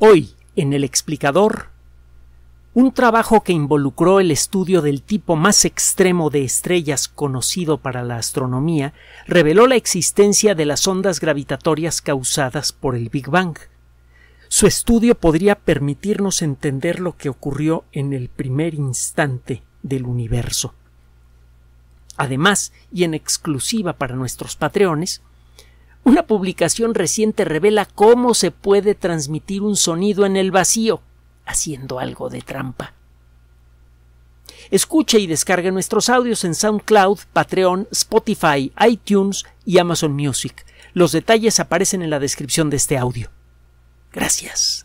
Hoy, en el explicador, un trabajo que involucró el estudio del tipo más extremo de estrellas conocido para la astronomía, reveló la existencia de las ondas gravitatorias causadas por el Big Bang. Su estudio podría permitirnos entender lo que ocurrió en el primer instante del universo. Además, y en exclusiva para nuestros patreones, una publicación reciente revela cómo se puede transmitir un sonido en el vacío, haciendo algo de trampa. Escuche y descargue nuestros audios en SoundCloud, Patreon, Spotify, iTunes y Amazon Music. Los detalles aparecen en la descripción de este audio. Gracias.